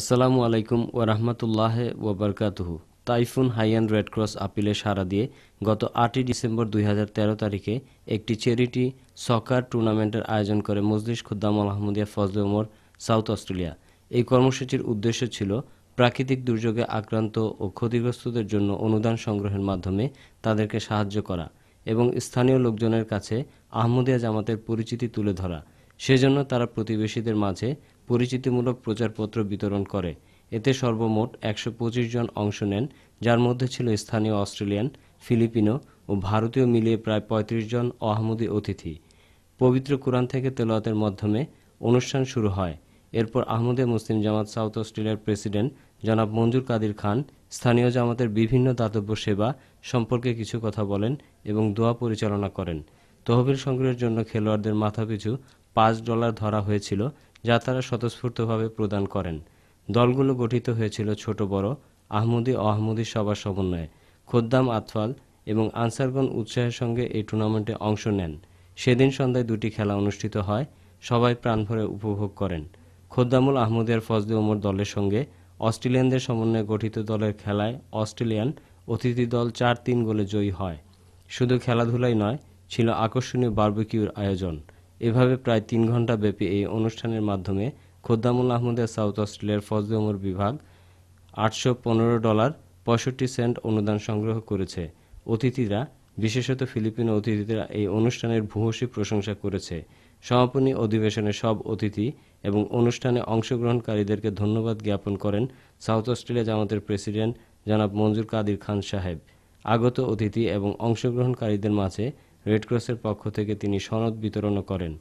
আসসালামু আলাইকুম রহমতুল্লাহ ওবরকাতহু তাইফুন হাইয়ান রেডক্রস আপিলে সাড়া দিয়ে গত আটই ডিসেম্বর দুই তারিখে একটি চ্যারিটি সকার টুর্নামেন্টের আয়োজন করে মজলিস খুদ্দাম আহমদিয়া ফজল ওমর সাউথ অস্ট্রেলিয়া এই কর্মসূচির উদ্দেশ্য ছিল প্রাকৃতিক দুর্যোগে আক্রান্ত ও ক্ষতিগ্রস্তদের জন্য অনুদান সংগ্রহের মাধ্যমে তাদেরকে সাহায্য করা এবং স্থানীয় লোকজনের কাছে আহমদিয়া জামাতের পরিচিতি তুলে ধরা সেজন্য তারা প্রতিবেশীদের মাঝে পরিচিতিমূলক প্রচারপত্র বিতরণ করে এতে সর্বমোট পঁচিশ জন অংশ নেন যার মধ্যে ছিল স্থানীয় অস্ট্রেলিয়ান ফিলিপিনো ও ভারতীয় মিলিয়ে প্রায় ৩৫ জন আহমদি অতিথি পবিত্র কোরআন থেকে তেলাওয়াতের মাধ্যমে অনুষ্ঠান শুরু হয় এরপর আহমদে মুসলিম জামাত সাউথ অস্ট্রেলিয়ার প্রেসিডেন্ট জনাব মঞ্জুর কাদির খান স্থানীয় জামাতের বিভিন্ন দাতব্য সেবা সম্পর্কে কিছু কথা বলেন এবং দোয়া পরিচালনা করেন তহবিল সংগ্রহের জন্য খেলোয়াড়দের মাথাপিছু পাঁচ ডলার ধরা হয়েছিল যা তারা স্বতঃস্ফূর্তভাবে প্রদান করেন দলগুলো গঠিত হয়েছিল ছোট বড় আহমদি আহমদি সবার সমন্বয়ে খোদ্দাম আতফাল এবং আনসারগণ উৎসাহের সঙ্গে এই টুর্নামেন্টে অংশ নেন সেদিন সন্ধ্যায় দুটি খেলা অনুষ্ঠিত হয় সবাই প্রাণভরে উপভোগ করেন খোদ্দামুল আহমদের ফজলে ওমর দলের সঙ্গে অস্ট্রেলিয়ানদের সমন্বয়ে গঠিত দলের খেলায় অস্ট্রেলিয়ান অতিথি দল চার তিন গোলে জয়ী হয় শুধু খেলাধুলাই নয় ছিল আকর্ষণীয় বার্বিকিউর আয়োজন এভাবে প্রায় তিন ঘন্টা ব্যাপী এই অনুষ্ঠানের মাধ্যমে খোদ্দামুল আহমদের সাউথ অস্ট্রেলিয়ার ফজলে ওমর বিভাগ আটশো পনেরো ডলার পঁয়ষট্টি সেন্ট অনুদান সংগ্রহ করেছে অতিথিরা বিশেষত ফিলিপিনো অতিথিরা এই অনুষ্ঠানের ভূয়সী প্রশংসা করেছে সমাপনী অধিবেশনে সব অতিথি এবং অনুষ্ঠানে অংশগ্রহণকারীদেরকে ধন্যবাদ জ্ঞাপন করেন সাউথ অস্ট্রেলিয়া জামাতের প্রেসিডেন্ট জনাব মঞ্জুর কাদির খান সাহেব আগত অতিথি এবং অংশগ্রহণকারীদের মাঝে রেডক্রসের পক্ষ থেকে তিনি সনদ বিতরণ করেন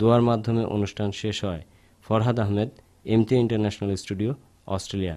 দোয়ার মাধ্যমে অনুষ্ঠান শেষ হয় Farhad Ahmed MT International Studio Australia